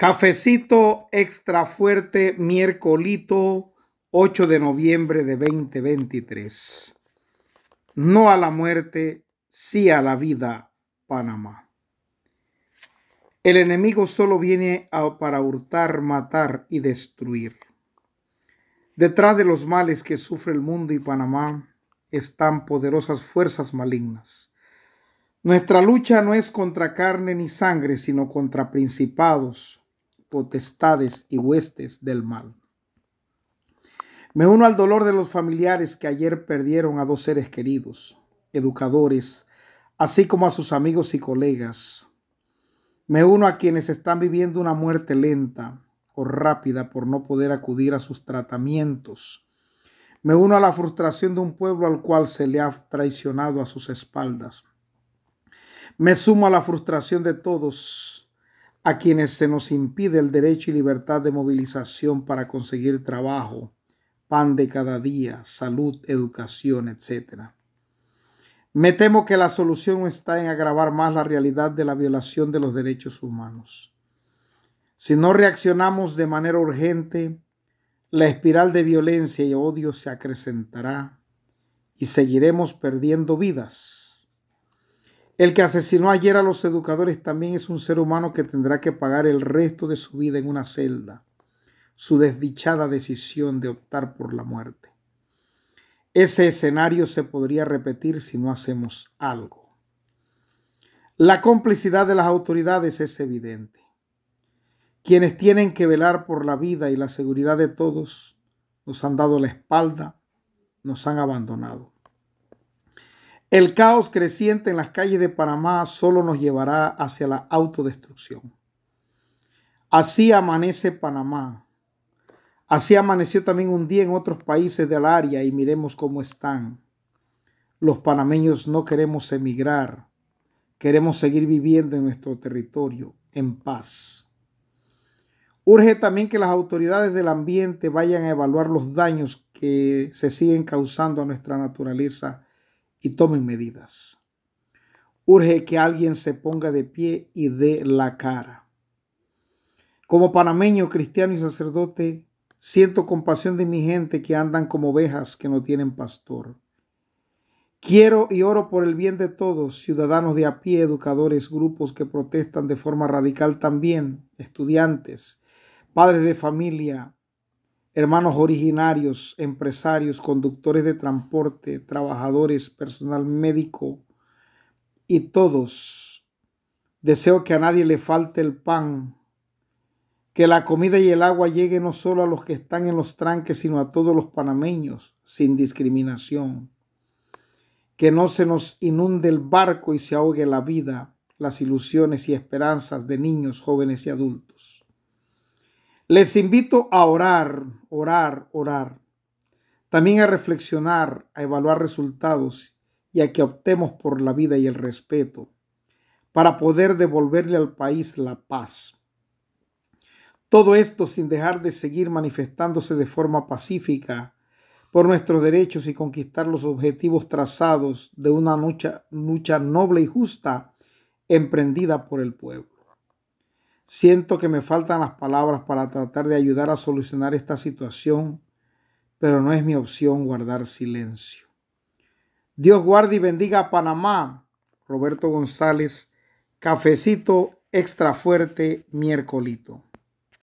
Cafecito extra fuerte, miércolito 8 de noviembre de 2023. No a la muerte, sí a la vida, Panamá. El enemigo solo viene para hurtar, matar y destruir. Detrás de los males que sufre el mundo y Panamá están poderosas fuerzas malignas. Nuestra lucha no es contra carne ni sangre, sino contra principados, potestades y huestes del mal. Me uno al dolor de los familiares que ayer perdieron a dos seres queridos, educadores, así como a sus amigos y colegas. Me uno a quienes están viviendo una muerte lenta o rápida por no poder acudir a sus tratamientos. Me uno a la frustración de un pueblo al cual se le ha traicionado a sus espaldas. Me sumo a la frustración de todos a quienes se nos impide el derecho y libertad de movilización para conseguir trabajo, pan de cada día, salud, educación, etc. Me temo que la solución está en agravar más la realidad de la violación de los derechos humanos. Si no reaccionamos de manera urgente, la espiral de violencia y odio se acrecentará y seguiremos perdiendo vidas el que asesinó ayer a los educadores también es un ser humano que tendrá que pagar el resto de su vida en una celda su desdichada decisión de optar por la muerte. Ese escenario se podría repetir si no hacemos algo. La complicidad de las autoridades es evidente. Quienes tienen que velar por la vida y la seguridad de todos nos han dado la espalda, nos han abandonado. El caos creciente en las calles de Panamá solo nos llevará hacia la autodestrucción. Así amanece Panamá. Así amaneció también un día en otros países del área y miremos cómo están. Los panameños no queremos emigrar, queremos seguir viviendo en nuestro territorio en paz. Urge también que las autoridades del ambiente vayan a evaluar los daños que se siguen causando a nuestra naturaleza y tomen medidas. Urge que alguien se ponga de pie y dé la cara. Como panameño, cristiano y sacerdote, siento compasión de mi gente que andan como ovejas que no tienen pastor. Quiero y oro por el bien de todos, ciudadanos de a pie, educadores, grupos que protestan de forma radical también, estudiantes, padres de familia, hermanos originarios, empresarios, conductores de transporte, trabajadores, personal médico y todos. Deseo que a nadie le falte el pan, que la comida y el agua llegue no solo a los que están en los tranques, sino a todos los panameños, sin discriminación. Que no se nos inunde el barco y se ahogue la vida, las ilusiones y esperanzas de niños, jóvenes y adultos les invito a orar, orar, orar. También a reflexionar, a evaluar resultados y a que optemos por la vida y el respeto para poder devolverle al país la paz. Todo esto sin dejar de seguir manifestándose de forma pacífica por nuestros derechos y conquistar los objetivos trazados de una lucha, lucha noble y justa emprendida por el pueblo. Siento que me faltan las palabras para tratar de ayudar a solucionar esta situación, pero no es mi opción guardar silencio. Dios guarde y bendiga a Panamá. Roberto González, cafecito extra fuerte, miércolito.